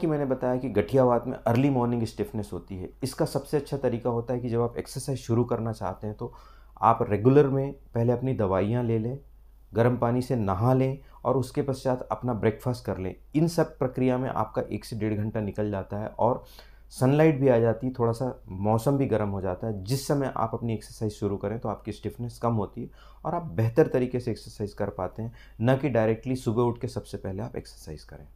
कि मैंने बताया कि गठियावाद में अर्ली मॉर्निंग स्टिफनेस होती है इसका सबसे अच्छा तरीका होता है कि जब आप एक्सरसाइज शुरू करना चाहते हैं तो आप रेगुलर में पहले अपनी दवाइयाँ ले लें गर्म पानी से नहा लें और उसके पश्चात अपना ब्रेकफास्ट कर लें इन सब प्रक्रिया में आपका एक से डेढ़ घंटा निकल जाता है और सनलाइट भी आ जाती है थोड़ा सा मौसम भी गर्म हो जाता है जिस समय आप अपनी एक्सरसाइज शुरू करें तो आपकी स्टिफनेस कम होती है और आप बेहतर तरीके से एक्सरसाइज कर पाते हैं न कि डायरेक्टली सुबह उठ के सबसे पहले आप एक्सरसाइज करें